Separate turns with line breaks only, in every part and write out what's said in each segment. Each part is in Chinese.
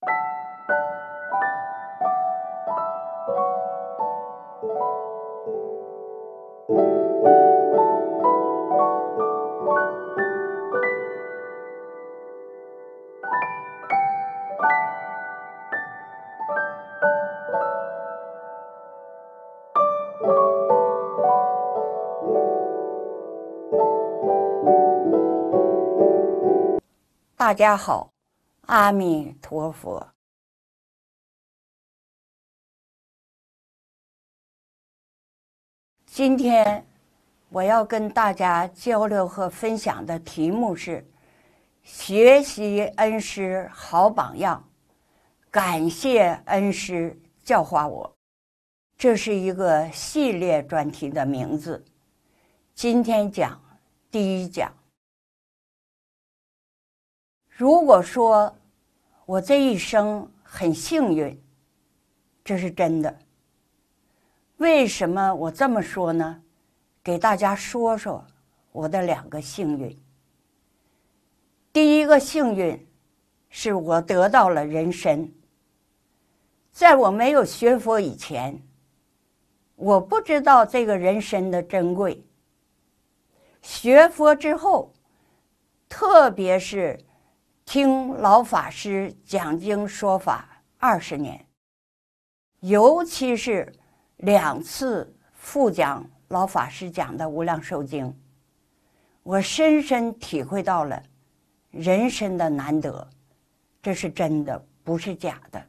大家好。阿弥陀佛！今天我要跟大家交流和分享的题目是“学习恩师好榜样，感谢恩师教化我”。这是一个系列专题的名字。今天讲第一讲。如果说，我这一生很幸运，这是真的。为什么我这么说呢？给大家说说我的两个幸运。第一个幸运是我得到了人参。在我没有学佛以前，我不知道这个人参的珍贵。学佛之后，特别是。听老法师讲经说法二十年，尤其是两次复讲老法师讲的《无量寿经》，我深深体会到了人生的难得，这是真的，不是假的。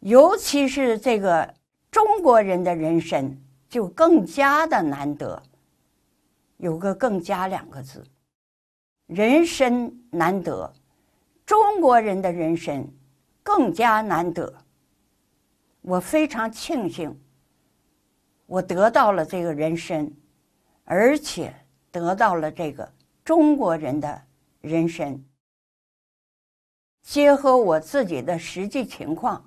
尤其是这个中国人的人生就更加的难得，有个“更加”两个字。人参难得，中国人的人参更加难得。我非常庆幸，我得到了这个人参，而且得到了这个中国人的人参。结合我自己的实际情况，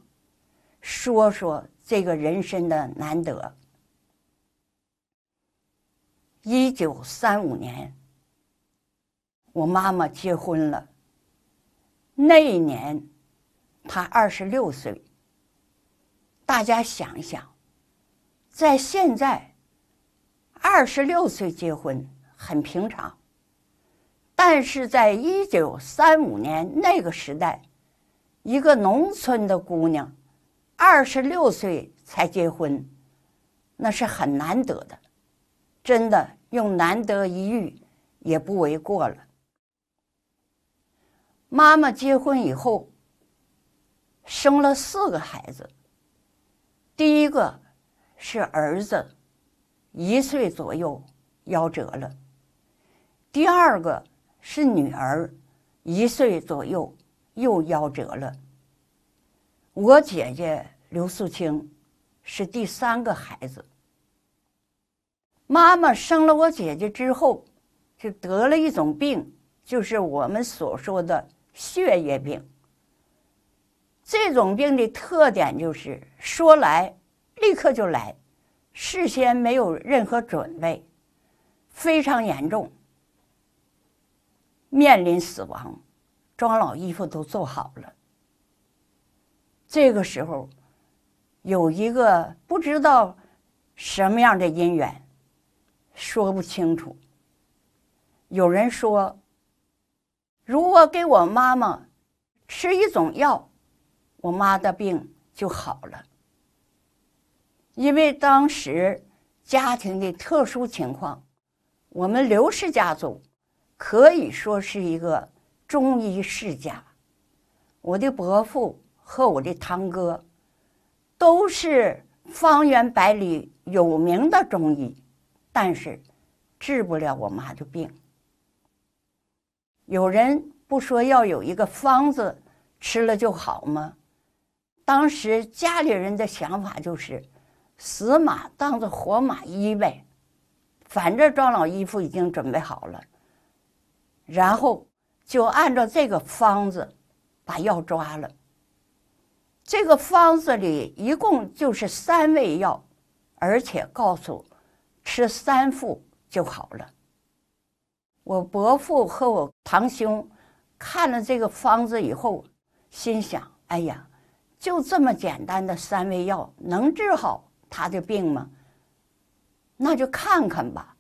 说说这个人参的难得。一九三五年。我妈妈结婚了，那一年她二十六岁。大家想一想，在现在二十六岁结婚很平常，但是在一九三五年那个时代，一个农村的姑娘二十六岁才结婚，那是很难得的，真的用难得一遇也不为过了。妈妈结婚以后，生了四个孩子。第一个是儿子，一岁左右夭折了；第二个是女儿，一岁左右又夭折了。我姐姐刘素清是第三个孩子。妈妈生了我姐姐之后，就得了一种病，就是我们所说的。血液病这种病的特点就是说来立刻就来，事先没有任何准备，非常严重，面临死亡，装老衣服都做好了。这个时候有一个不知道什么样的因缘，说不清楚。有人说。如果给我妈妈吃一种药，我妈的病就好了。因为当时家庭的特殊情况，我们刘氏家族可以说是一个中医世家。我的伯父和我的堂哥都是方圆百里有名的中医，但是治不了我妈的病。有人不说要有一个方子吃了就好吗？当时家里人的想法就是死马当做活马医呗，反正庄老姨夫已经准备好了，然后就按照这个方子把药抓了。这个方子里一共就是三味药，而且告诉吃三副就好了。我伯父和我堂兄看了这个方子以后，心想：“哎呀，就这么简单的三味药，能治好他的病吗？”那就看看吧。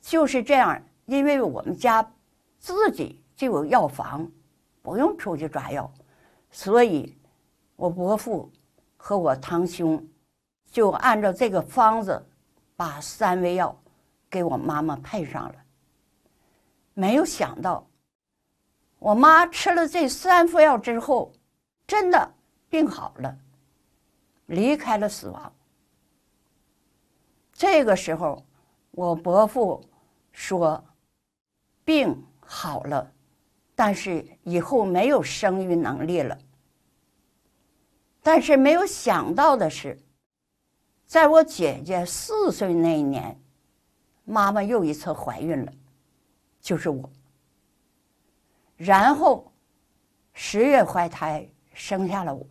就是这样，因为我们家自己就有药房，不用出去抓药，所以我伯父和我堂兄就按照这个方子，把三味药给我妈妈配上了。没有想到，我妈吃了这三副药之后，真的病好了，离开了死亡。这个时候，我伯父说，病好了，但是以后没有生育能力了。但是没有想到的是，在我姐姐四岁那一年，妈妈又一次怀孕了。就是我，然后十月怀胎生下了我，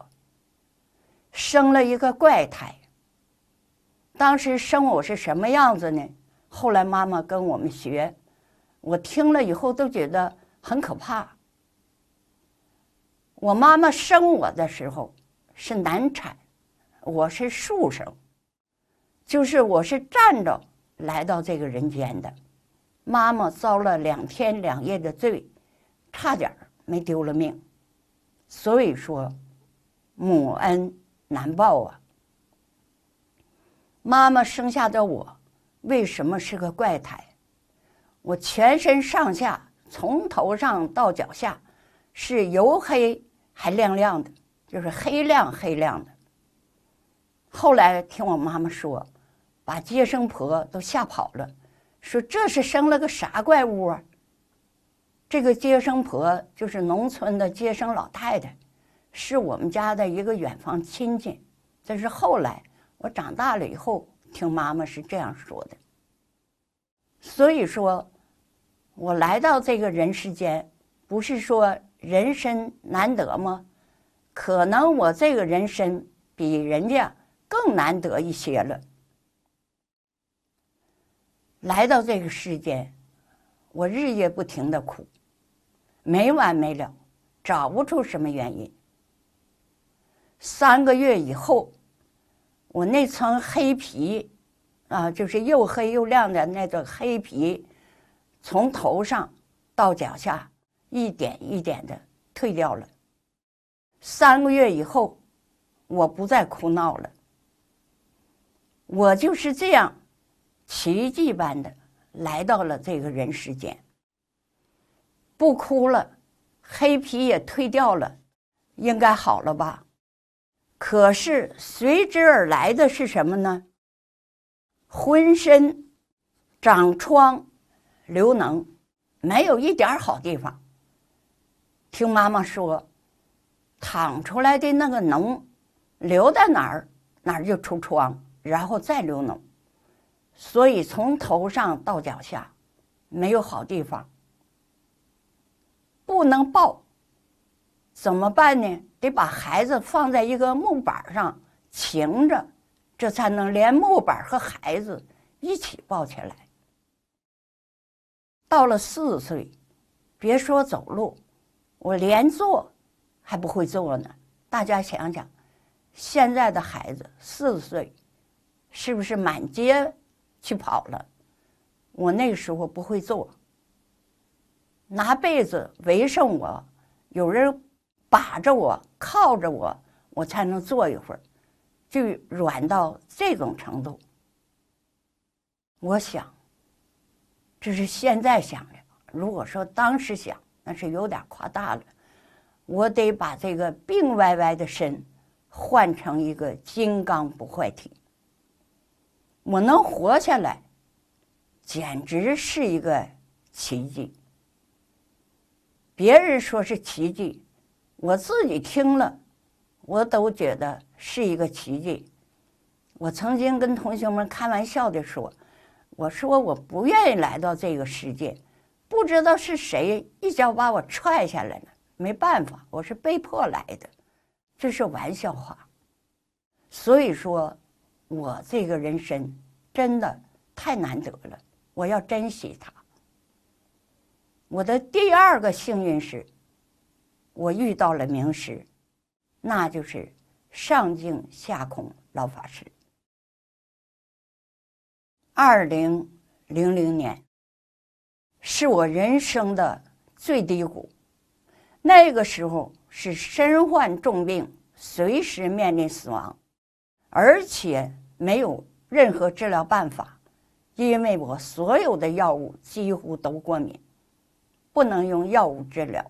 生了一个怪胎。当时生我是什么样子呢？后来妈妈跟我们学，我听了以后都觉得很可怕。我妈妈生我的时候是难产，我是竖生，就是我是站着来到这个人间的。妈妈遭了两天两夜的罪，差点没丢了命。所以说，母恩难报啊。妈妈生下的我，为什么是个怪胎？我全身上下，从头上到脚下，是油黑还亮亮的，就是黑亮黑亮的。后来听我妈妈说，把接生婆都吓跑了。说这是生了个啥怪物啊？这个接生婆就是农村的接生老太太，是我们家的一个远房亲戚。这是后来我长大了以后听妈妈是这样说的。所以说，我来到这个人世间，不是说人身难得吗？可能我这个人身比人家更难得一些了。来到这个世界，我日夜不停的哭，没完没了，找不出什么原因。三个月以后，我那层黑皮，啊，就是又黑又亮的那种黑皮，从头上到脚下一点一点的褪掉了。三个月以后，我不再哭闹了，我就是这样。奇迹般的来到了这个人世间，不哭了，黑皮也退掉了，应该好了吧？可是随之而来的是什么呢？浑身长疮，流脓，没有一点好地方。听妈妈说，淌出来的那个脓，流在哪儿哪儿就出疮，然后再流脓。所以从头上到脚下，没有好地方，不能抱。怎么办呢？得把孩子放在一个木板上，擎着，这才能连木板和孩子一起抱起来。到了四岁，别说走路，我连坐还不会坐呢。大家想想，现在的孩子四岁，是不是满街？去跑了，我那时候不会做，拿被子围上我，有人把着我，靠着我，我才能坐一会儿，就软到这种程度。我想，这是现在想的。如果说当时想，那是有点夸大了。我得把这个病歪歪的身换成一个金刚不坏体。我能活下来，简直是一个奇迹。别人说是奇迹，我自己听了，我都觉得是一个奇迹。我曾经跟同学们开玩笑的说：“我说我不愿意来到这个世界，不知道是谁一脚把我踹下来了。没办法，我是被迫来的，这是玩笑话。”所以说。我这个人生真的太难得了，我要珍惜它。我的第二个幸运是，我遇到了名师，那就是上镜下空老法师。二零零零年是我人生的最低谷，那个时候是身患重病，随时面临死亡。而且没有任何治疗办法，因为我所有的药物几乎都过敏，不能用药物治疗。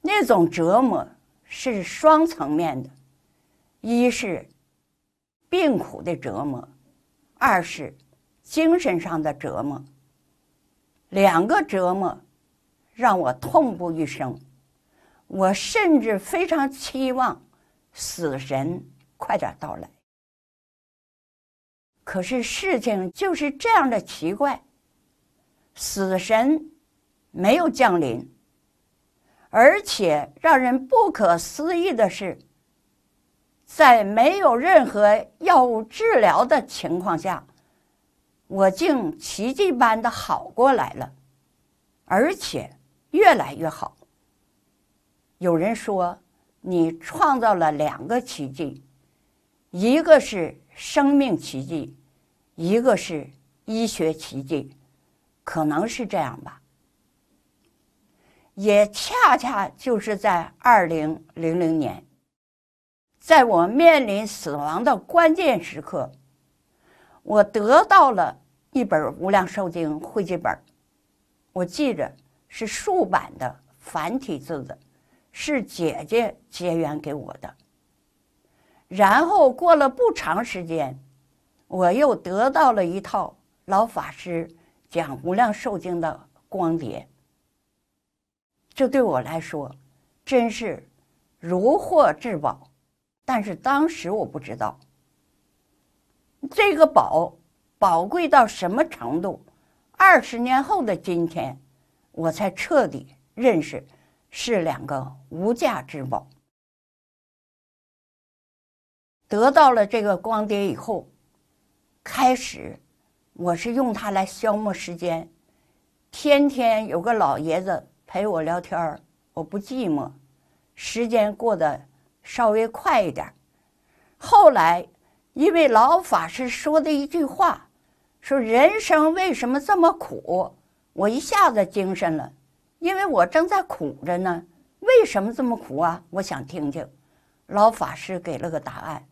那种折磨是双层面的，一是病苦的折磨，二是精神上的折磨，两个折磨让我痛不欲生。我甚至非常期望死神。快点到来！可是事情就是这样的奇怪，死神没有降临，而且让人不可思议的是，在没有任何药物治疗的情况下，我竟奇迹般的好过来了，而且越来越好。有人说，你创造了两个奇迹。一个是生命奇迹，一个是医学奇迹，可能是这样吧。也恰恰就是在二零零零年，在我面临死亡的关键时刻，我得到了一本《无量寿经》汇集本，我记着是竖版的繁体字的，是姐姐结缘给我的。然后过了不长时间，我又得到了一套老法师讲《无量寿经》的光碟，这对我来说真是如获至宝。但是当时我不知道这个宝宝贵到什么程度，二十年后的今天，我才彻底认识是两个无价之宝。得到了这个光碟以后，开始我是用它来消磨时间，天天有个老爷子陪我聊天我不寂寞，时间过得稍微快一点。后来因为老法师说的一句话，说人生为什么这么苦？我一下子精神了，因为我正在苦着呢。为什么这么苦啊？我想听听，老法师给了个答案。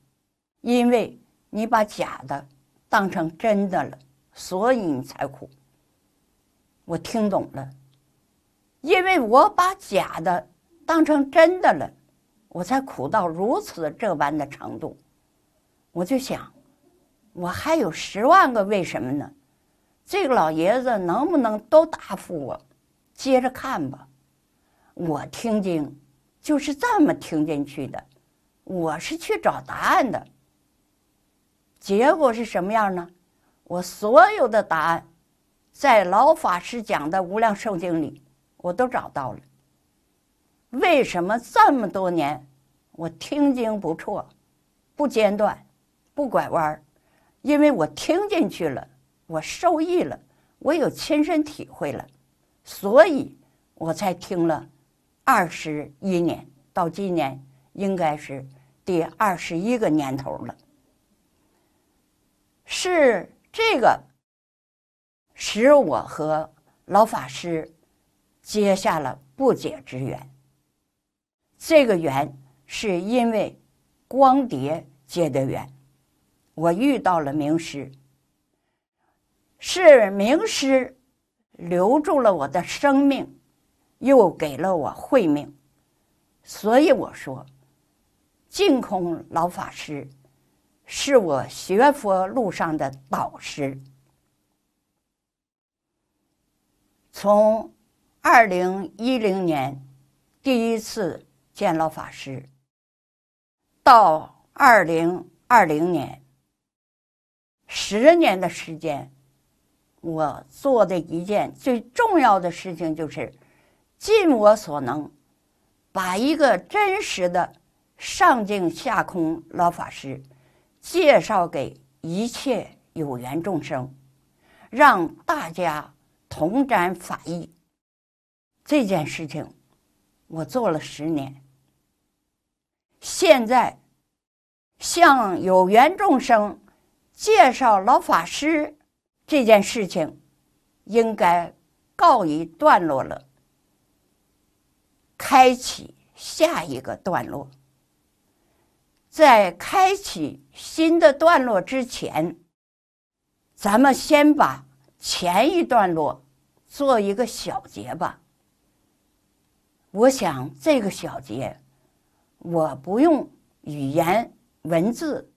因为你把假的当成真的了，所以你才苦。我听懂了，因为我把假的当成真的了，我才苦到如此这般的程度。我就想，我还有十万个为什么呢？这个老爷子能不能都答复我？接着看吧。我听经就是这么听进去的，我是去找答案的。结果是什么样呢？我所有的答案，在老法师讲的《无量寿经》里，我都找到了。为什么这么多年我听经不错，不间断、不拐弯儿？因为我听进去了，我受益了，我有亲身体会了，所以我才听了二十一年，到今年应该是第二十一个年头了。是这个使我和老法师结下了不解之缘。这个缘是因为光碟结的缘，我遇到了名师，是名师留住了我的生命，又给了我慧命。所以我说，净空老法师。是我学佛路上的导师。从二零一零年第一次见老法师，到二零二零年，十年的时间，我做的一件最重要的事情就是，尽我所能，把一个真实的上净下空老法师。介绍给一切有缘众生，让大家同沾法益。这件事情我做了十年，现在向有缘众生介绍老法师这件事情，应该告一段落了，开启下一个段落。在开启新的段落之前，咱们先把前一段落做一个小结吧。我想这个小结，我不用语言文字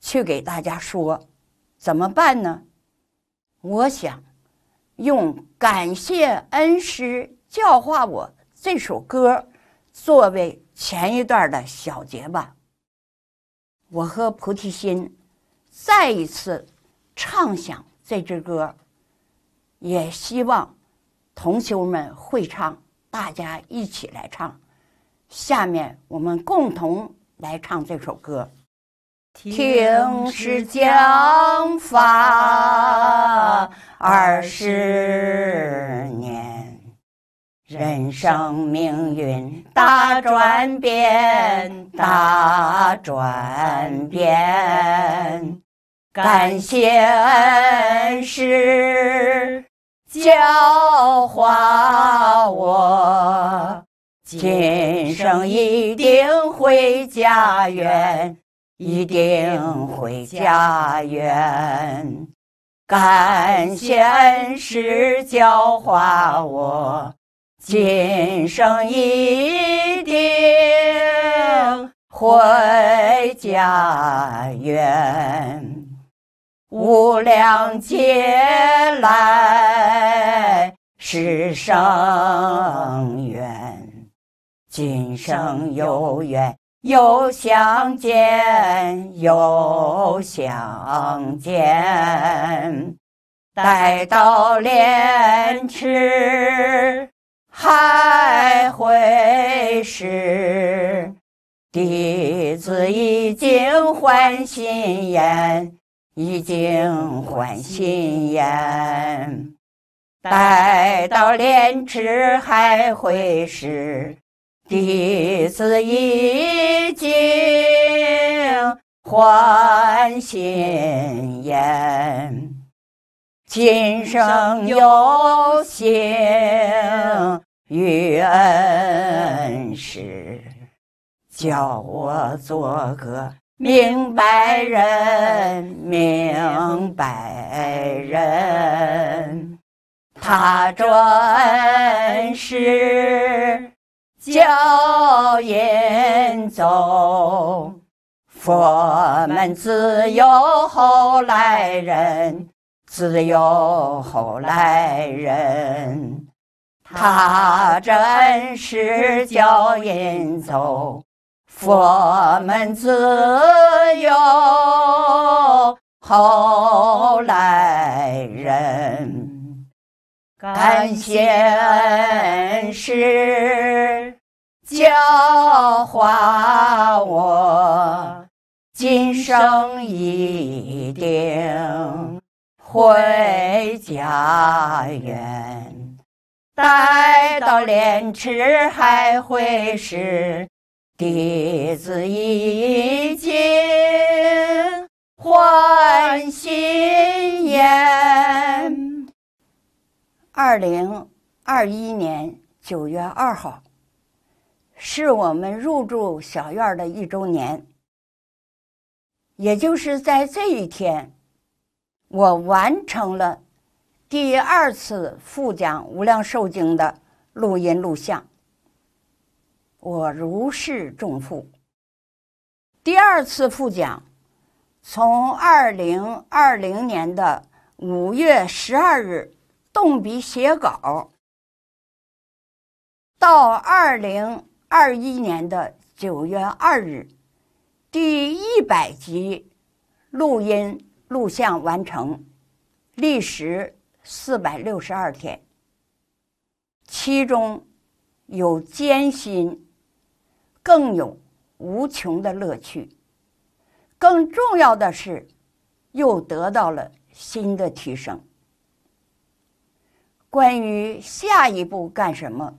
去给大家说，怎么办呢？我想用《感谢恩师教化我》这首歌作为前一段的小结吧。我和菩提心再一次唱响这支歌，也希望同修们会唱，大家一起来唱。下面我们共同来唱这首歌。
听是讲
法二十年。人生命运大转变，大转变，感谢恩师教化我，今生一定回家园，一定回家园，感谢恩师教化我。今生一定回家园，无量劫来是生缘，今生有缘又相见，又相见，待到莲池。还会是弟子已经换新颜，已经换新颜。待到莲池还会是弟子已经换新颜，今生有幸。遇恩师，教我做个明白人，明白人。他转世
教
严走，佛门自有后来人，自有后来人。他真是教引走佛门自由后来人，感谢恩师教化我，今生一定回家园。待到莲池还会时，弟子一经换新颜。二零二一年九月二号，是我们入住小院的一周年。也就是在这一天，我完成了。第二次复讲《无量寿经》的录音录像，我如释重负。第二次复讲，从二零二零年的五月十二日动笔写稿，到二零二一年的九月二日，第一百集录音录像完成，历时。四百六十二天，其中有艰辛，更有无穷的乐趣。更重要的是，又得到了新的提升。关于下一步干什么，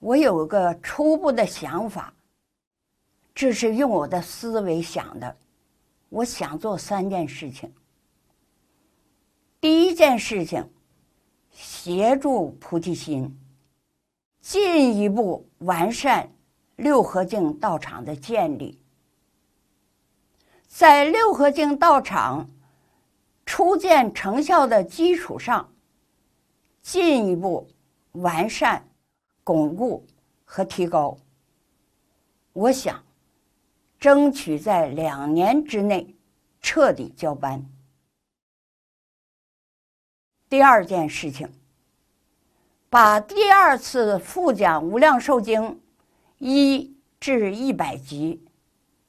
我有个初步的想法，这是用我的思维想的。我想做三件事情。第一件事情，协助菩提心进一步完善六合境道场的建立，在六合境道场初见成效的基础上，进一步完善、巩固和提高。我想，争取在两年之内彻底交班。第二件事情，把第二次复讲《无量寿经》一至一百集，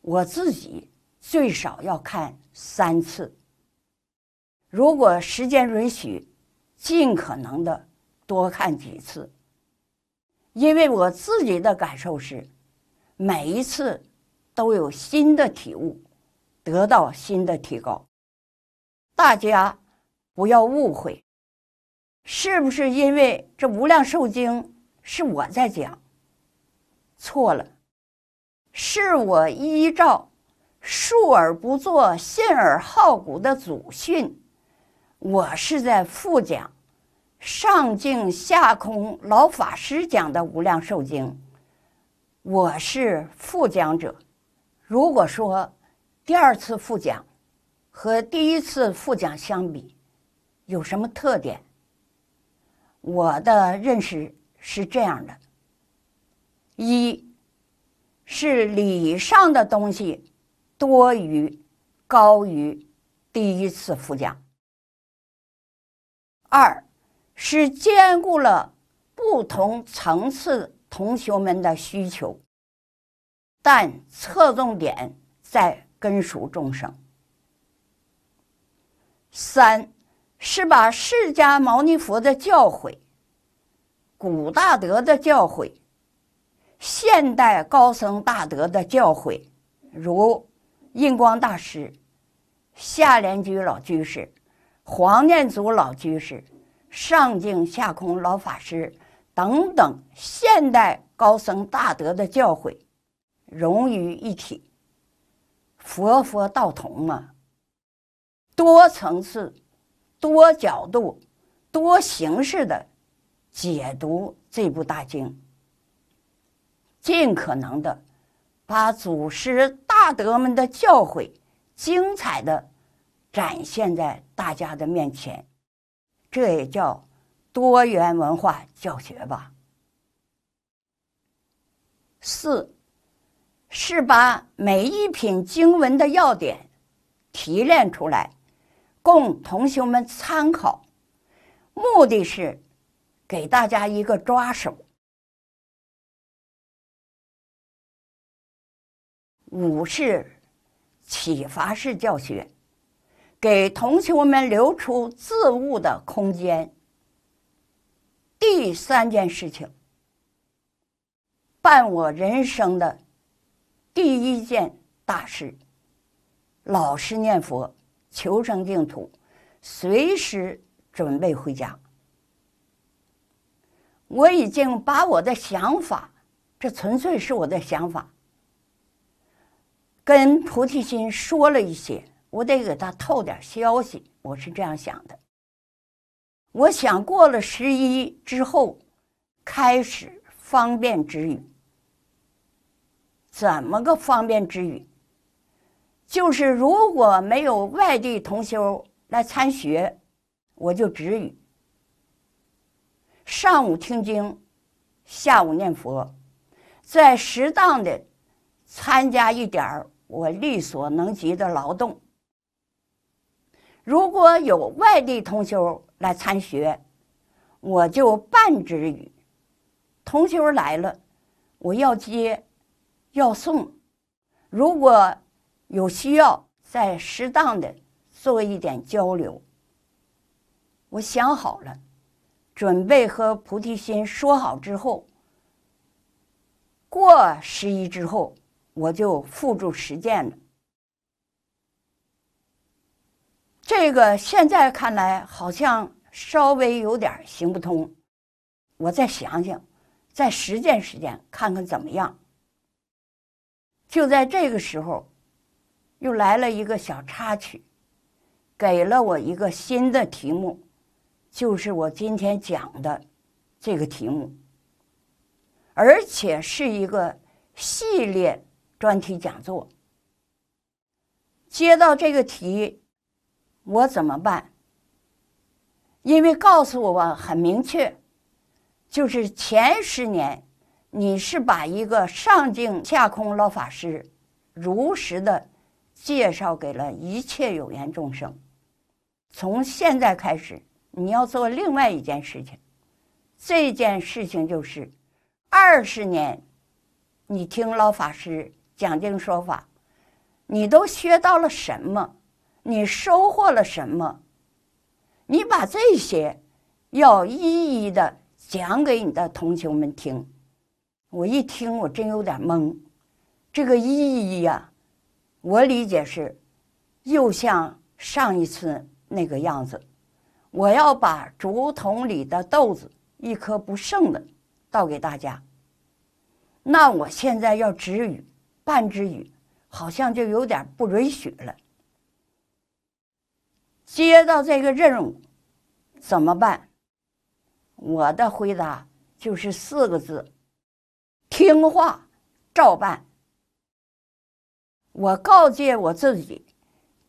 我自己最少要看三次。如果时间允许，尽可能的多看几次。因为我自己的感受是，每一次都有新的体悟，得到新的提高。大家不要误会。是不是因为这《无量寿经》是我在讲？错了，是我依照“述而不作，信而好古”的祖训，我是在复讲上净下空老法师讲的《无量寿经》，我是复讲者。如果说第二次复讲和第一次复讲相比，有什么特点？我的认识是这样的：一是礼上的东西多于、高于第一次复讲；二是兼顾了不同层次同学们的需求，但侧重点在根熟众生；三。是把释迦牟尼佛的教诲、古大德的教诲、现代高僧大德的教诲，如印光大师、夏莲居老居士、黄念祖老居士、上净下空老法师等等现代高僧大德的教诲融于一体，佛佛道同嘛，多层次。多角度、多形式的解读这部大经，尽可能的把祖师大德们的教诲精彩的展现在大家的面前，这也叫多元文化教学吧。四是把每一品经文的要点提炼出来。供同学们参考，目的是给大家一个抓手。五是启发式教学，给同学们留出自悟的空间。第三件事情，办我人生的第一件大事，老师念佛。求生净土，随时准备回家。我已经把我的想法，这纯粹是我的想法，跟菩提心说了一些。我得给他透点消息，我是这样想的。我想过了十一之后，开始方便之语。怎么个方便之语？就是如果没有外地同修来参学，我就止语。上午听经，下午念佛，再适当的参加一点我力所能及的劳动。如果有外地同修来参学，我就半止语。同修来了，我要接，要送。如果有需要再适当的做一点交流。我想好了，准备和菩提心说好之后，过十一之后我就付诸实践了。这个现在看来好像稍微有点行不通，我再想想，再实践实践看看怎么样。就在这个时候。又来了一个小插曲，给了我一个新的题目，就是我今天讲的这个题目，而且是一个系列专题讲座。接到这个题，我怎么办？因为告诉我很明确，就是前十年你是把一个上镜下空老法师如实的。介绍给了一切有缘众生。从现在开始，你要做另外一件事情。这件事情就是，二十年，你听老法师讲经说法，你都学到了什么？你收获了什么？你把这些要一一的讲给你的同学们听。我一听，我真有点懵。这个意义呀。我理解是，又像上一次那个样子。我要把竹筒里的豆子一颗不剩的倒给大家，那我现在要止雨半只雨，好像就有点不允许了。接到这个任务怎么办？我的回答就是四个字：听话照办。我告诫我自己，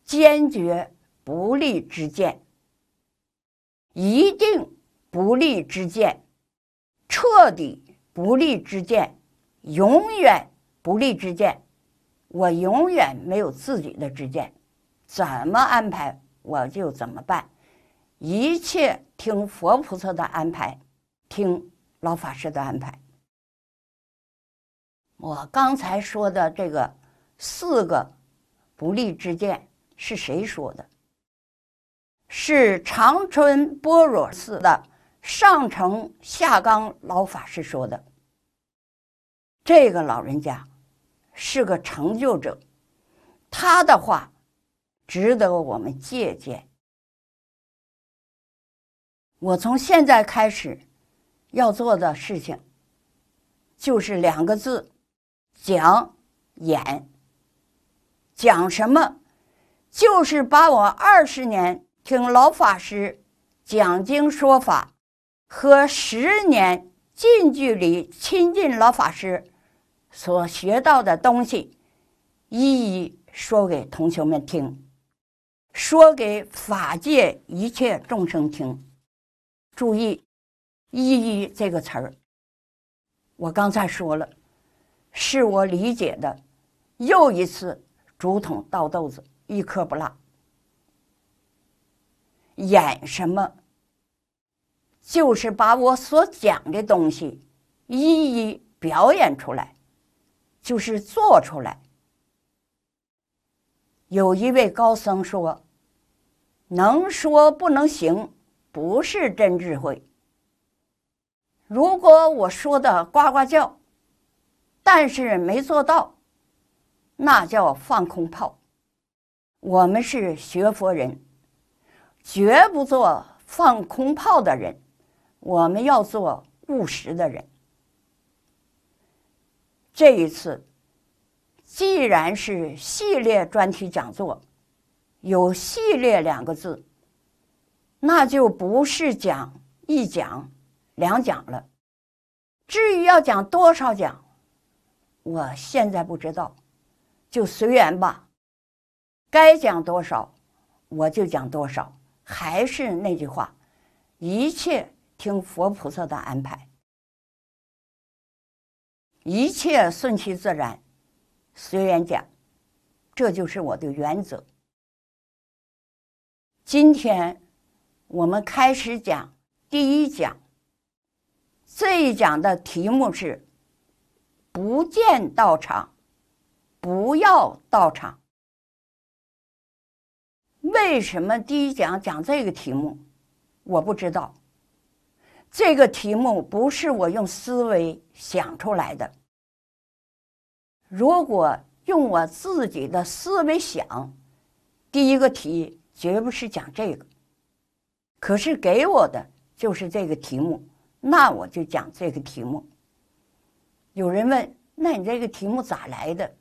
坚决不立之见，一定不立之见，彻底不立之见，永远不立之见。我永远没有自己的之见，怎么安排我就怎么办，一切听佛菩萨的安排，听老法师的安排。我刚才说的这个。四个不利之见是谁说的？是长春般若寺的上城下冈老法师说的。这个老人家是个成就者，他的话值得我们借鉴。我从现在开始要做的事情就是两个字：讲演。讲什么，就是把我二十年听老法师讲经说法，和十年近距离亲近老法师所学到的东西，一一说给同学们听，说给法界一切众生听。注意，“一一”这个词儿，我刚才说了，是我理解的，又一次。竹筒倒豆子，一颗不落。演什么，就是把我所讲的东西一一表演出来，就是做出来。有一位高僧说：“能说不能行，不是真智慧。”如果我说的呱呱叫，但是没做到。那叫放空炮，我们是学佛人，绝不做放空炮的人，我们要做务实的人。这一次，既然是系列专题讲座，有“系列”两个字，那就不是讲一讲、两讲了。至于要讲多少讲，我现在不知道。就随缘吧，该讲多少我就讲多少。还是那句话，一切听佛菩萨的安排，一切顺其自然，随缘讲，这就是我的原则。今天我们开始讲第一讲，这一讲的题目是“不见道场”。不要到场。为什么第一讲讲这个题目？我不知道，这个题目不是我用思维想出来的。如果用我自己的思维想，第一个题绝不是讲这个。可是给我的就是这个题目，那我就讲这个题目。有人问：那你这个题目咋来的？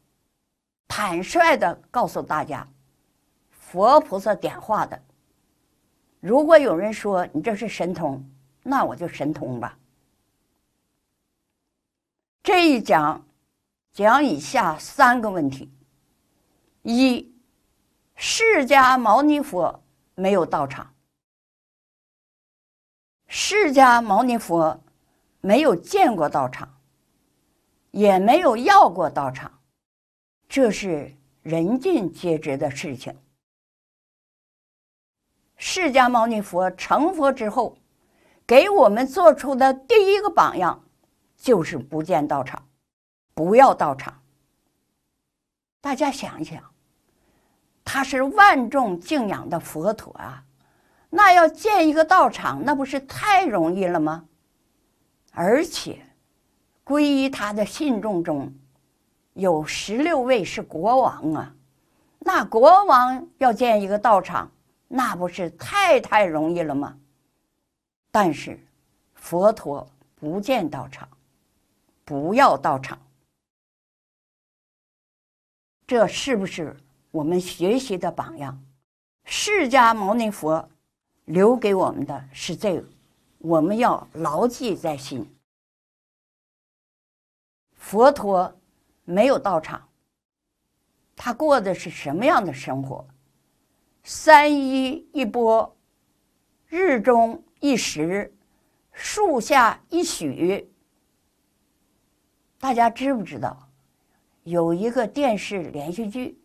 坦率的告诉大家，佛菩萨点化的。如果有人说你这是神通，那我就神通吧。这一讲讲以下三个问题：一、释迦牟尼佛没有到场；释迦牟尼佛没有见过道场，也没有要过道场。这是人尽皆知的事情。释迦牟尼佛成佛之后，给我们做出的第一个榜样就是不见道场，不要道场。大家想一想，他是万众敬仰的佛陀啊，那要建一个道场，那不是太容易了吗？而且，皈依他的信众中。有十六位是国王啊，那国王要建一个道场，那不是太太容易了吗？但是佛陀不建道场，不要道场，这是不是我们学习的榜样？释迦牟尼佛留给我们的是这个，我们要牢记在心。佛陀。没有到场，他过的是什么样的生活？三一一波，日中一时，树下一许。大家知不知道？有一个电视连续剧，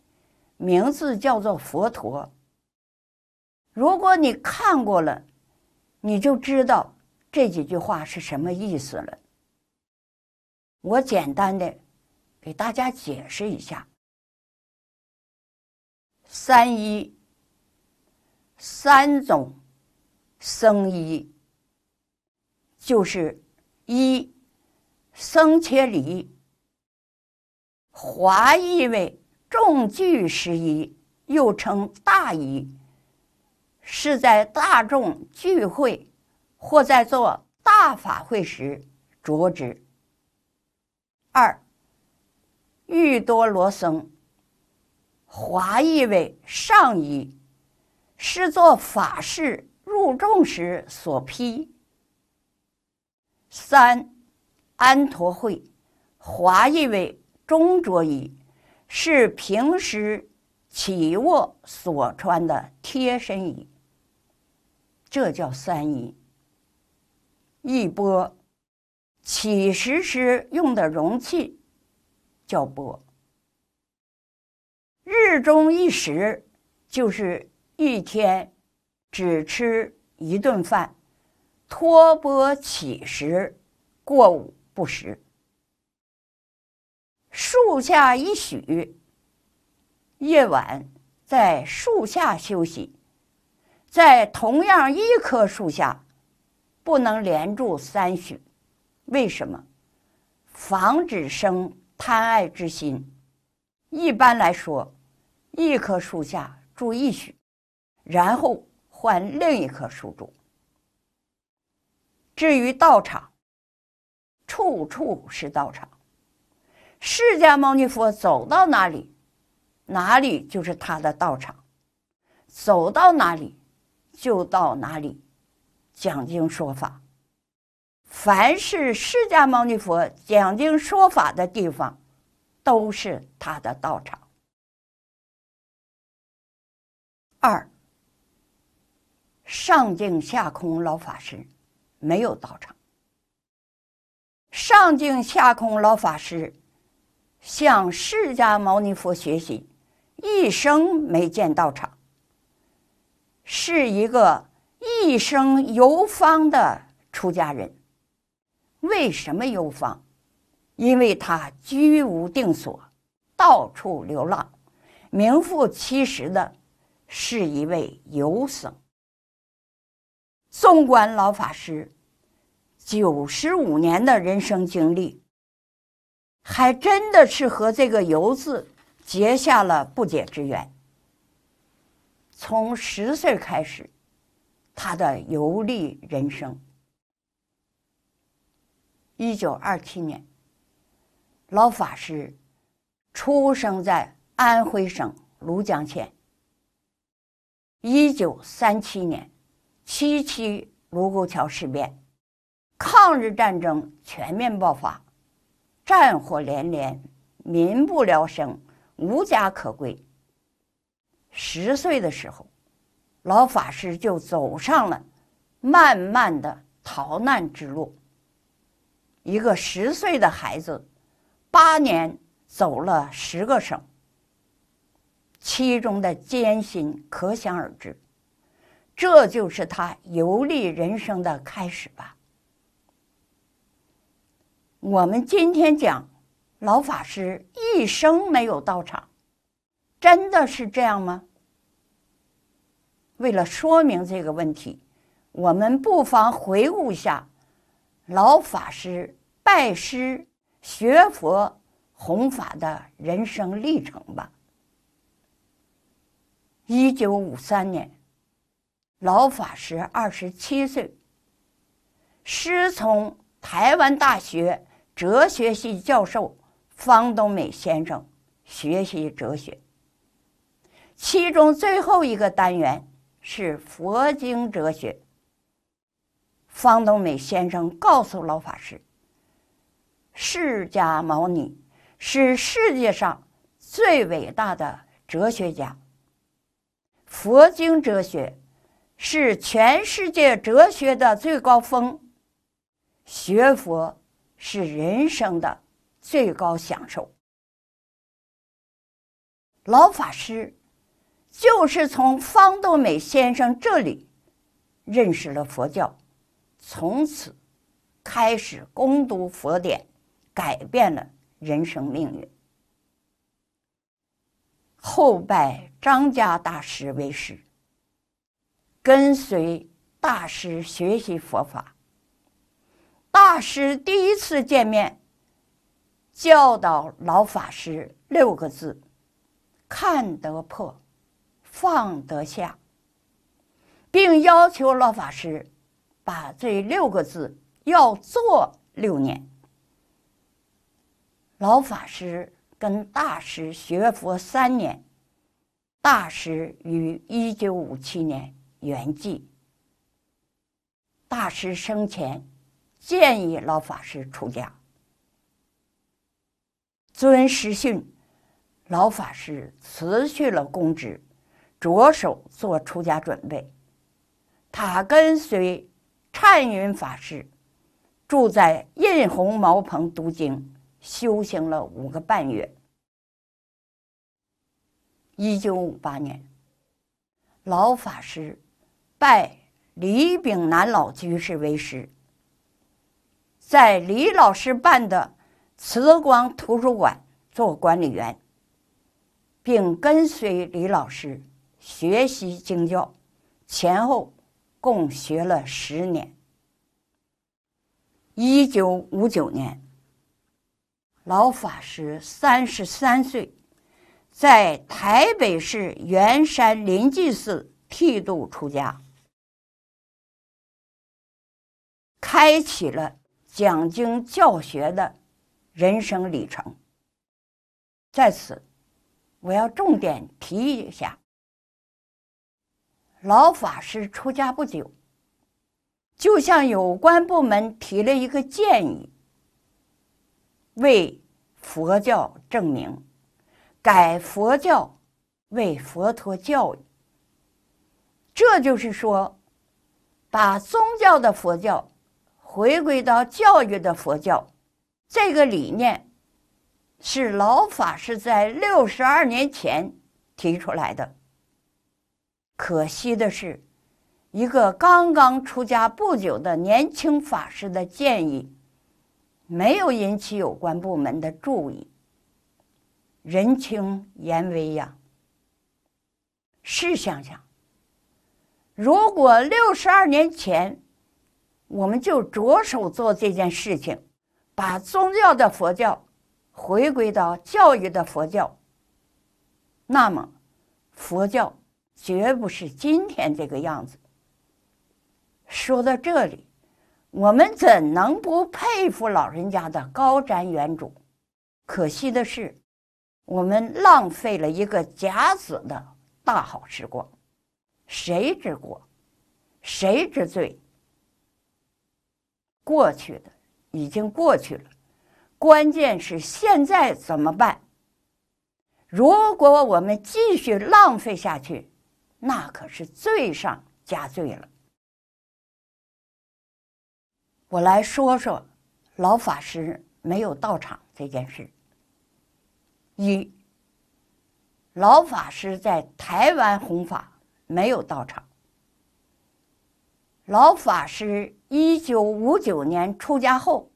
名字叫做《佛陀》。如果你看过了，你就知道这几句话是什么意思了。我简单的。给大家解释一下，三一三种僧衣，就是一僧切里，华意为众聚时衣，又称大衣，是在大众聚会或在做大法会时着之。二玉多罗僧，华意为上衣，是做法事入众时所披。三安陀会，华意为中着衣，是平时起卧所穿的贴身衣。这叫三衣。一波，起时时用的容器。叫波。日中一食，就是一天只吃一顿饭。托钵起食，过午不食。树下一宿，夜晚在树下休息，在同样一棵树下不能连住三宿，为什么？防止生。贪爱之心，一般来说，一棵树下住一许，然后换另一棵树住。至于道场，处处是道场。释迦牟尼佛走到哪里，哪里就是他的道场；走到哪里，就到哪里讲经说法。凡是释迦牟尼佛讲经说法的地方，都是他的道场。二，上净下空老法师没有道场。上净下空老法师向释迦牟尼佛学习，一生没见到场，是一个一生游方的出家人。为什么游方？因为他居无定所，到处流浪，名副其实的是一位游僧。纵观老法师九十五年的人生经历，还真的是和这个“游”字结下了不解之缘。从十岁开始，他的游历人生。一九二七年，老法师出生在安徽省庐江县。一九三七年，七七卢沟桥事变，抗日战争全面爆发，战火连连，民不聊生，无家可归。十岁的时候，老法师就走上了漫漫的逃难之路。一个十岁的孩子，八年走了十个省，其中的艰辛可想而知。这就是他游历人生的开始吧。我们今天讲老法师一生没有到场，真的是这样吗？为了说明这个问题，我们不妨回顾一下。老法师拜师学佛弘法的人生历程吧。一九五三年，老法师二十七岁，师从台湾大学哲学系教授方东美先生学习哲学。其中最后一个单元是佛经哲学。方东美先生告诉老法师：“释迦牟尼是世界上最伟大的哲学家，佛经哲学是全世界哲学的最高峰，学佛是人生的最高享受。”老法师就是从方东美先生这里认识了佛教。从此开始攻读佛典，改变了人生命运。后拜张家大师为师，跟随大师学习佛法。大师第一次见面，教导老法师六个字：“看得破，放得下。”并要求老法师。把这六个字要做六年。老法师跟大师学佛三年，大师于一九五七年圆寂。大师生前建议老法师出家，遵师训，老法师辞去了公职，着手做出家准备。他跟随。忏云法师住在印红茅棚读经修行了五个半月。一九五八年，老法师拜李炳南老居士为师，在李老师办的慈光图书馆做管理员，并跟随李老师学习经教，前后。共学了十年。一九五九年，老法师三十三岁，在台北市圆山林济寺剃度出家，开启了讲经教学的人生旅程。在此，我要重点提一下。老法师出家不久，就向有关部门提了一个建议，为佛教正名，改佛教为佛陀教育。这就是说，把宗教的佛教回归到教育的佛教，这个理念是老法师在六十二年前提出来的。可惜的是，一个刚刚出家不久的年轻法师的建议，没有引起有关部门的注意。人轻言微呀！试想想，如果六十二年前，我们就着手做这件事情，把宗教的佛教回归到教育的佛教，那么佛教。绝不是今天这个样子。说到这里，我们怎能不佩服老人家的高瞻远瞩？可惜的是，我们浪费了一个甲子的大好时光。谁之过？谁之罪？过去的已经过去了，关键是现在怎么办？如果我们继续浪费下去，那可是罪上加罪了。我来说说老法师没有到场这件事。一，老法师在台湾弘法没有到场。老法师一九五九年出家后，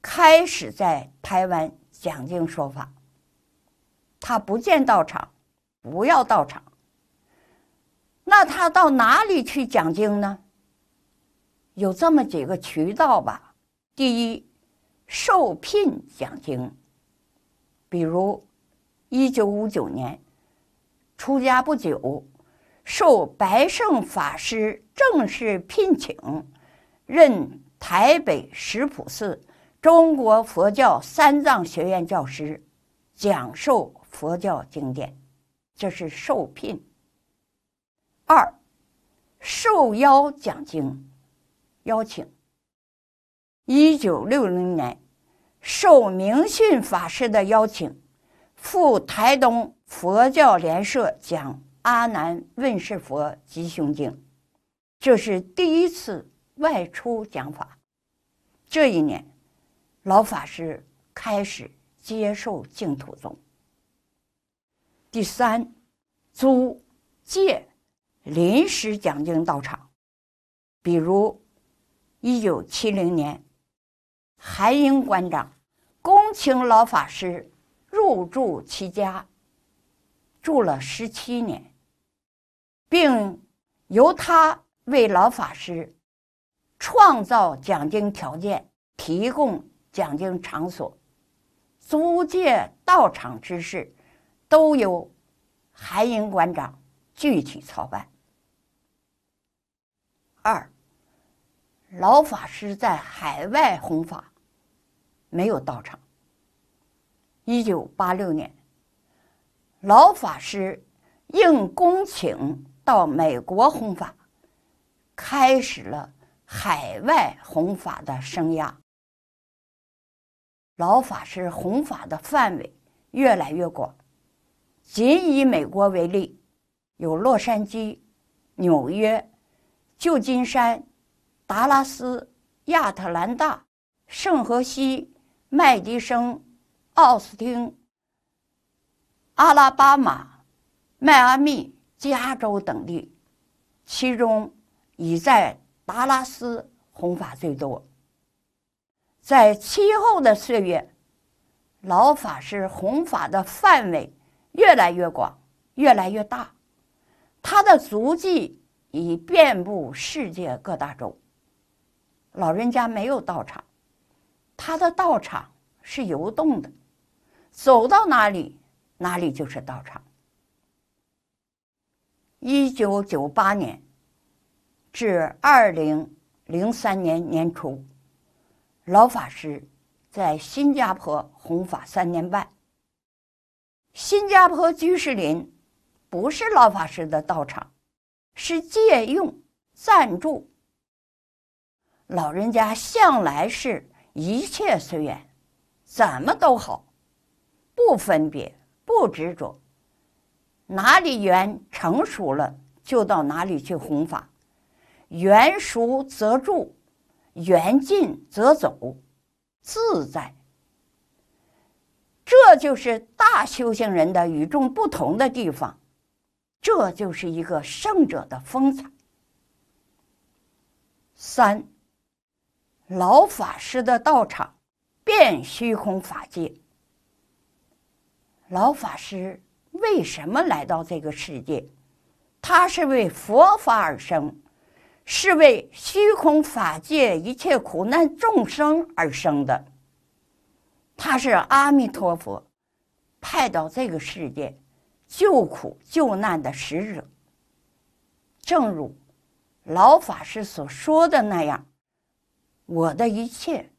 开始在台湾讲经说法。他不见到场，不要到场。那他到哪里去讲经呢？有这么几个渠道吧。第一，受聘讲经，比如一九五九年出家不久，受白圣法师正式聘请，任台北石浦寺中国佛教三藏学院教师，讲授佛教经典。这是受聘。二，受邀讲经，邀请。一九六零年，受明训法师的邀请，赴台东佛教联社讲《阿难问世佛胸经》，这是第一次外出讲法。这一年，老法师开始接受净土宗。第三，租借。临时讲经道场，比如一九七零年，韩英馆长恭请老法师入住其家，住了十七年，并由他为老法师创造讲经条件、提供讲经场所、租借道场之事，都由韩英馆长具体操办。二，老法师在海外弘法没有到场。一九八六年，老法师应公请到美国弘法，开始了海外弘法的生涯。老法师弘法的范围越来越广，仅以美国为例，有洛杉矶、纽约。旧金山、达拉斯、亚特兰大、圣何西、麦迪生、奥斯汀、阿拉巴马、迈阿密、加州等地，其中以在达拉斯弘法最多。在其后的岁月，老法师弘法的范围越来越广，越来越大，他的足迹。已遍布世界各大洲。老人家没有道场，他的道场是游动的，走到哪里，哪里就是道场。一九九八年至二零零三年年初，老法师在新加坡弘法三年半。新加坡居士林不是老法师的道场。是借用赞助。老人家向来是一切随缘，怎么都好，不分别，不执着，哪里缘成熟了就到哪里去弘法，缘熟则住，缘尽则走，自在。这就是大修行人的与众不同的地方。这就是一个圣者的风采。三，老法师的道场，遍虚空法界。老法师为什么来到这个世界？他是为佛法而生，是为虚空法界一切苦难众生而生的。他是阿弥陀佛派到这个世界。救苦救难的使者，正如老法师所说的那样，我的一切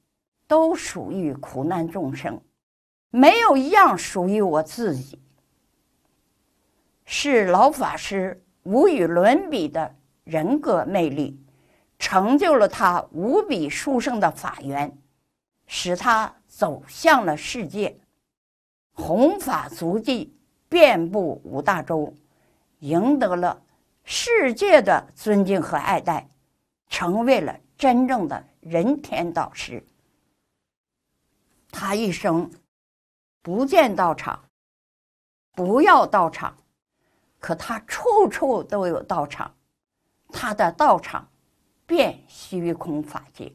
都属于苦难众生，没有一样属于我自己。是老法师无与伦比的人格魅力，成就了他无比殊胜的法缘，使他走向了世界，弘法足迹。遍布五大洲，赢得了世界的尊敬和爱戴，成为了真正的人天导师。他一生不见道场，不要道场，可他处处都有道场，他的道场便虚空法界。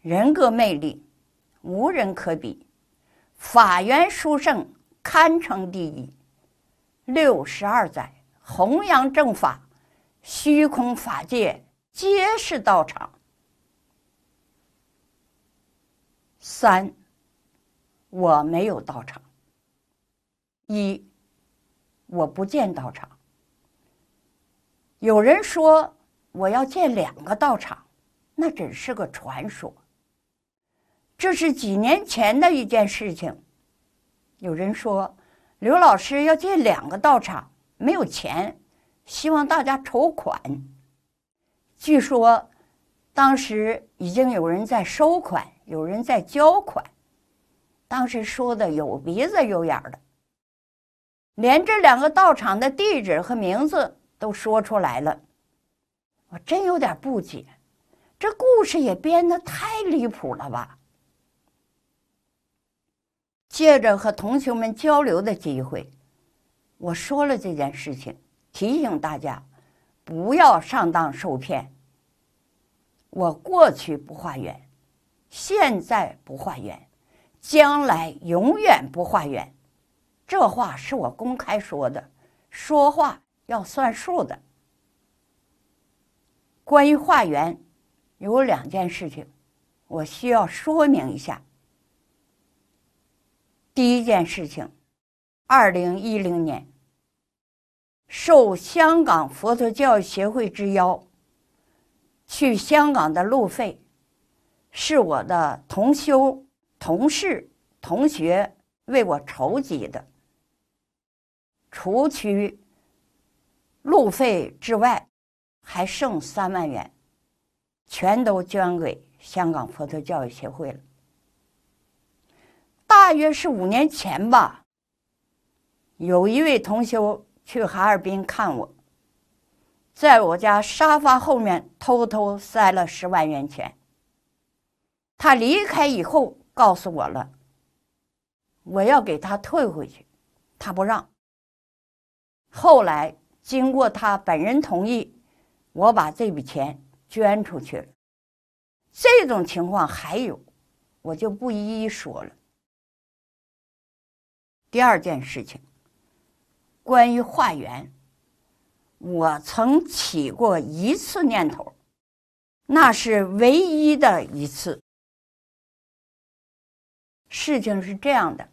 人格魅力无人可比，法源殊胜。堪称第一，六十二载弘扬正法，虚空法界皆是道场。三，我没有道场。一，我不建道场。有人说我要建两个道场，那真是个传说。这是几年前的一件事情。有人说，刘老师要建两个道场，没有钱，希望大家筹款。据说，当时已经有人在收款，有人在交款。当时说的有鼻子有眼儿的，连这两个道场的地址和名字都说出来了。我真有点不解，这故事也编得太离谱了吧？借着和同学们交流的机会，我说了这件事情，提醒大家不要上当受骗。我过去不化缘，现在不化缘，将来永远不化缘。这话是我公开说的，说话要算数的。关于化缘，有两件事情，我需要说明一下。第一件事情，二零一零年，受香港佛陀教育协会之邀，去香港的路费，是我的同修、同事、同学为我筹集的。除去路费之外，还剩三万元，全都捐给香港佛陀教育协会了。大约是五年前吧，有一位同修去哈尔滨看我，在我家沙发后面偷偷塞了十万元钱。他离开以后告诉我了，我要给他退回去，他不让。后来经过他本人同意，我把这笔钱捐出去了。这种情况还有，我就不一一说了。第二件事情，关于化缘，我曾起过一次念头，那是唯一的一次。事情是这样的：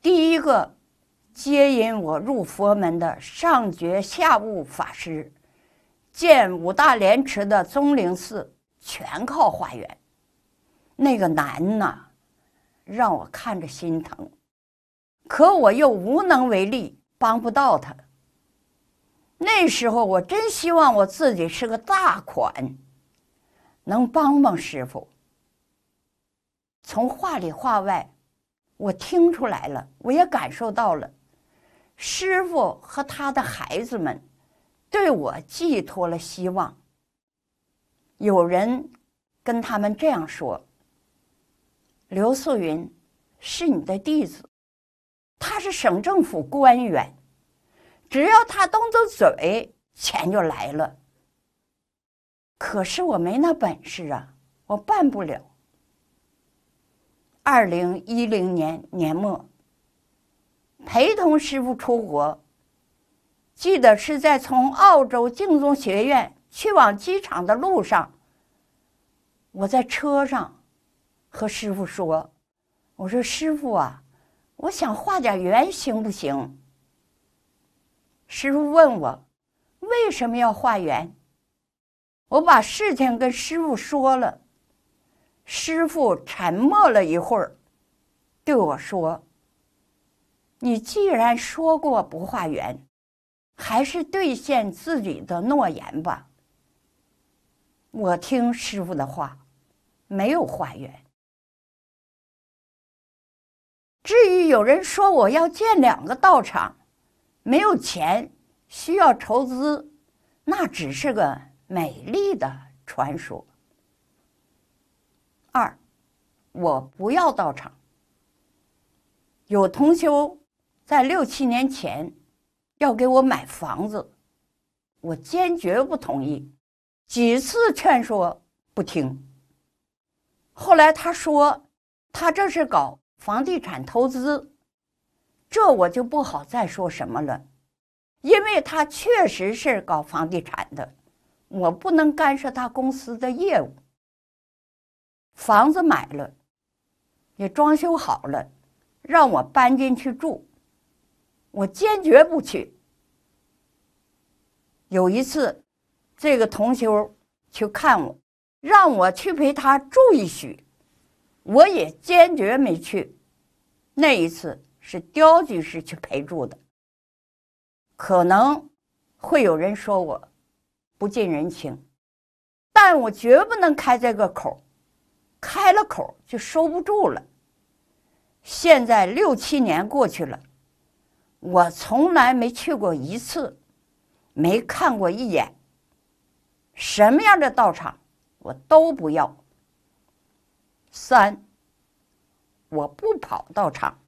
第一个接引我入佛门的上觉下悟法师，建五大连池的宗灵寺，全靠化缘，那个难呐！让我看着心疼，可我又无能为力，帮不到他。那时候，我真希望我自己是个大款，能帮帮师傅。从话里话外，我听出来了，我也感受到了，师傅和他的孩子们对我寄托了希望。有人跟他们这样说。刘素云是你的弟子，他是省政府官员，只要他动动嘴，钱就来了。可是我没那本事啊，我办不了。二零一零年年末，陪同师傅出国，记得是在从澳洲净宗学院去往机场的路上，我在车上。和师傅说：“我说师傅啊，我想画点圆，行不行？”师傅问我：“为什么要画圆？”我把事情跟师傅说了。师傅沉默了一会儿，对我说：“你既然说过不画圆，还是兑现自己的诺言吧。”我听师傅的话，没有画圆。至于有人说我要建两个道场，没有钱需要筹资，那只是个美丽的传说。二，我不要道场。有同修在六七年前要给我买房子，我坚决不同意，几次劝说不听。后来他说，他这是搞。房地产投资，这我就不好再说什么了，因为他确实是搞房地产的，我不能干涉他公司的业务。房子买了，也装修好了，让我搬进去住，我坚决不去。有一次，这个同修去看我，让我去陪他住一宿。我也坚决没去，那一次是刁居士去陪住的。可能会有人说我不近人情，但我绝不能开这个口，开了口就收不住了。现在六七年过去了，我从来没去过一次，没看过一眼，什么样的道场我都不要。三，我不跑道场。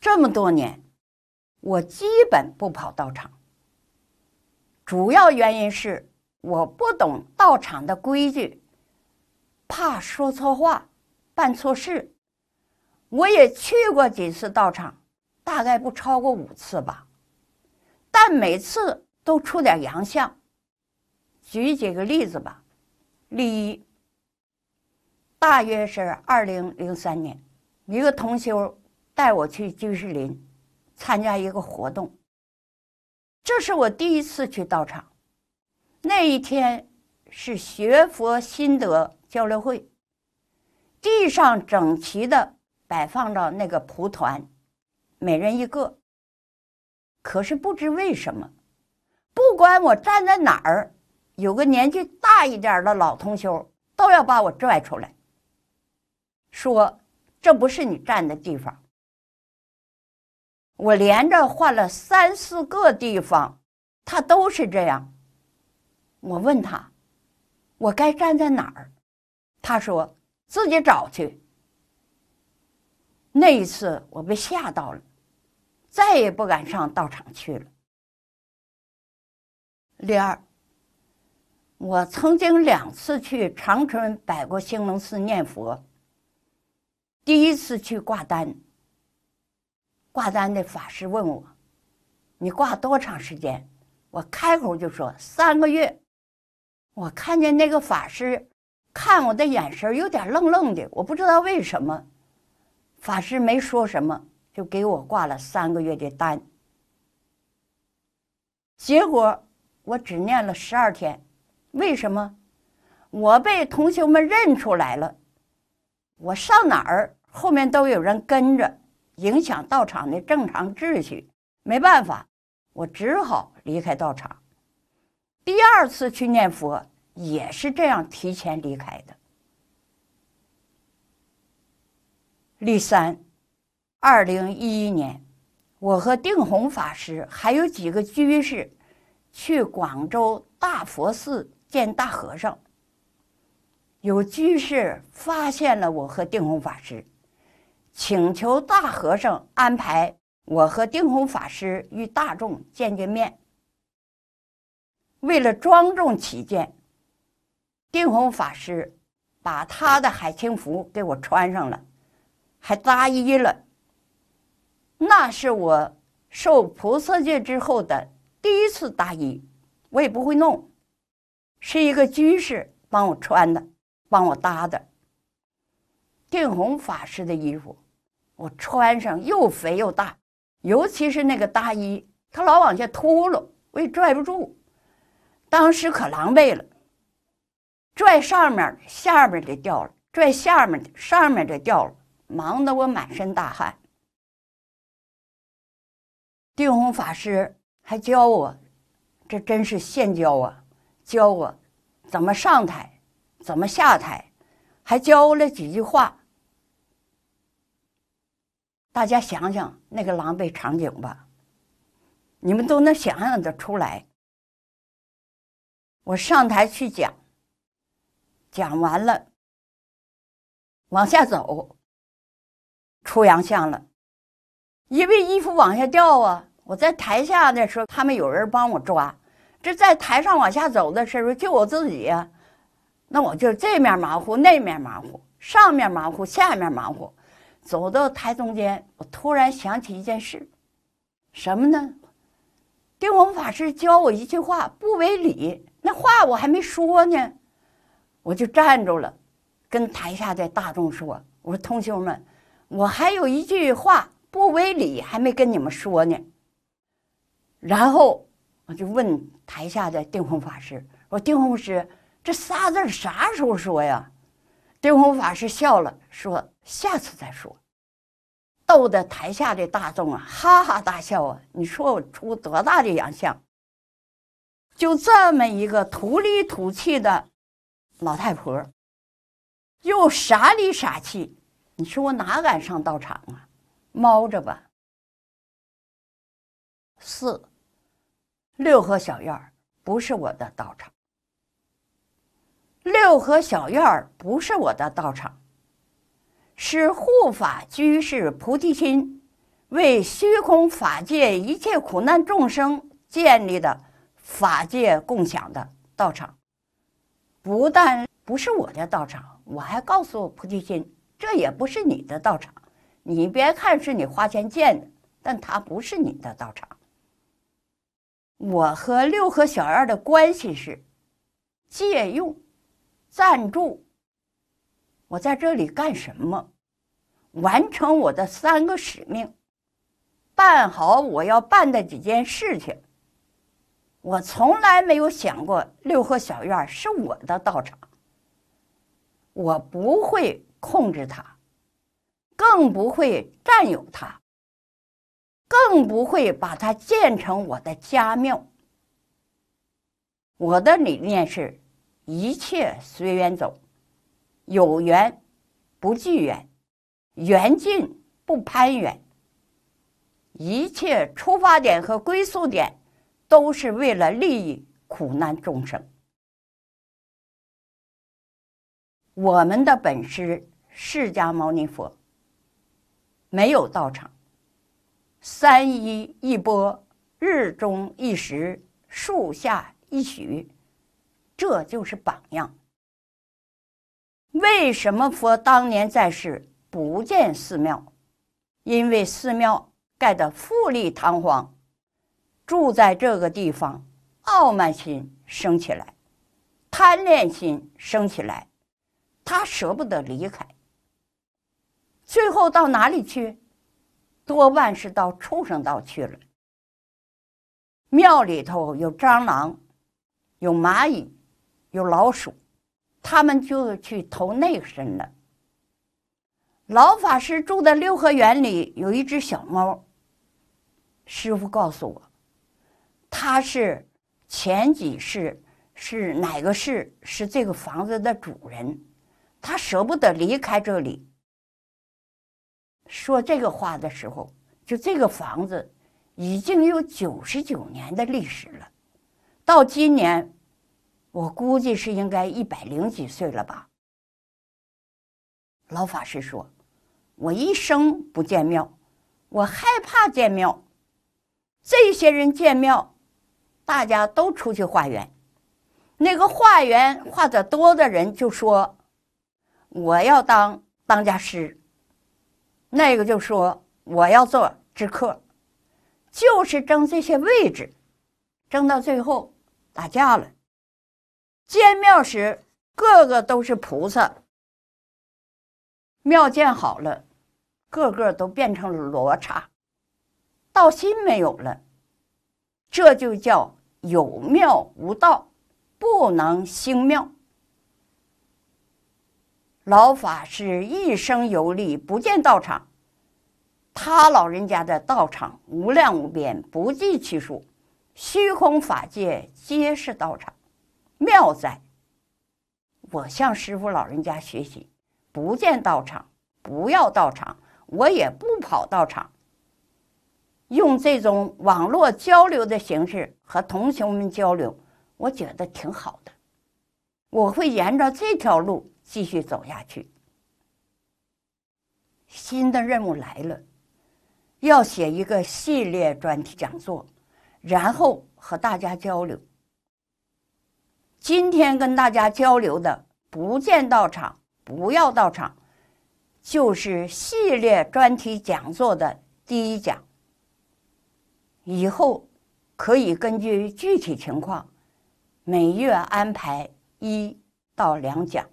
这么多年，我基本不跑道场。主要原因是我不懂道场的规矩，怕说错话、办错事。我也去过几次道场，大概不超过五次吧，但每次都出点洋相。举几个例子吧。例一，大约是二零零三年，一个同修带我去居士林参加一个活动，这是我第一次去道场。那一天是学佛心得交流会，地上整齐的摆放着那个蒲团，每人一个。可是不知为什么，不管我站在哪儿。有个年纪大一点的老同修都要把我拽出来，说：“这不是你站的地方。”我连着换了三四个地方，他都是这样。我问他：“我该站在哪儿？”他说：“自己找去。”那一次我被吓到了，再也不敢上道场去了。第二。我曾经两次去长春百过兴隆寺念佛。第一次去挂单，挂单的法师问我：“你挂多长时间？”我开口就说：“三个月。”我看见那个法师看我的眼神有点愣愣的，我不知道为什么。法师没说什么，就给我挂了三个月的单。结果我只念了十二天。为什么我被同学们认出来了？我上哪儿后面都有人跟着，影响道场的正常秩序，没办法，我只好离开道场。第二次去念佛也是这样提前离开的。例三，二零一一年，我和定弘法师还有几个居士去广州大佛寺。见大和尚，有居士发现了我和定弘法师，请求大和尚安排我和定弘法师与大众见见面。为了庄重起见，定弘法师把他的海青服给我穿上了，还搭衣了。那是我受菩萨戒之后的第一次大衣，我也不会弄。是一个居士帮我穿的，帮我搭的。定红法师的衣服，我穿上又肥又大，尤其是那个大衣，它老往下脱落，我也拽不住。当时可狼狈了，拽上面的，下面的掉了；拽下面的，上面的掉了。忙得我满身大汗。定红法师还教我，这真是现教啊！教我怎么上台，怎么下台，还教了几句话。大家想想那个狼狈场景吧，你们都能想象的出来。我上台去讲，讲完了，往下走，出洋相了，因为衣服往下掉啊。我在台下那时候，他们有人帮我抓。这在台上往下走的时候，就我自己，那我就这面忙乎，那面忙乎，上面忙乎，下面忙乎，走到台中间，我突然想起一件事，什么呢？丁文法师教我一句话，不为礼。那话我还没说呢，我就站住了，跟台下的大众说：“我说，同学们，我还有一句话，不为礼，还没跟你们说呢。”然后。我就问台下的定弘法师：“我定弘师，这仨字啥时候说呀？”定弘法师笑了，说：“下次再说。”逗得台下的大众啊哈哈大笑啊！你说我出多大的洋相？就这么一个土里土气的老太婆，又傻里傻气，你说我哪敢上道场啊？猫着吧。四。六合小院儿不是我的道场。六合小院儿不是我的道场，是护法居士菩提心为虚空法界一切苦难众生建立的法界共享的道场。不但不是我的道场，我还告诉菩提心，这也不是你的道场。你别看是你花钱建的，但它不是你的道场。我和六合小院的关系是借用、赞助。我在这里干什么？完成我的三个使命，办好我要办的几件事情。我从来没有想过六合小院是我的道场。我不会控制它，更不会占有它。更不会把它建成我的家庙。我的理念是：一切随缘走，有缘不聚缘，缘尽不攀缘。一切出发点和归宿点，都是为了利益苦难众生。我们的本师释迦牟尼佛没有道场。三一一波，日中一时，树下一许，这就是榜样。为什么佛当年在世不见寺庙？因为寺庙盖得富丽堂皇，住在这个地方，傲慢心升起来，贪恋心升起来，他舍不得离开。最后到哪里去？多半是到畜生道去了。庙里头有蟑螂，有蚂蚁，有老鼠，他们就去投那个身了。老法师住的六合园里有一只小猫，师傅告诉我，他是前几世是哪个世是这个房子的主人，他舍不得离开这里。说这个话的时候，就这个房子已经有九十九年的历史了。到今年，我估计是应该一百零几岁了吧。老法师说：“我一生不见庙，我害怕建庙。这些人建庙，大家都出去化缘。那个化缘化得多的人就说，我要当当家师。”那个就说我要做知客，就是争这些位置，争到最后打架了。建庙时个个都是菩萨，庙建好了，个个都变成罗刹，道心没有了，这就叫有庙无道，不能兴庙。老法师一生游历，不见道场。他老人家的道场无量无边，不计其数，虚空法界皆是道场。妙哉！我向师傅老人家学习，不见道场，不要道场，我也不跑道场。用这种网络交流的形式和同学们交流，我觉得挺好的。我会沿着这条路。继续走下去，新的任务来了，要写一个系列专题讲座，然后和大家交流。今天跟大家交流的，不见到场，不要到场，就是系列专题讲座的第一讲。以后可以根据具体情况，每月安排一到两讲。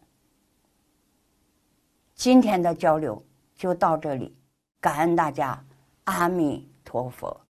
今天的交流就到这里，感恩大家，阿弥陀佛。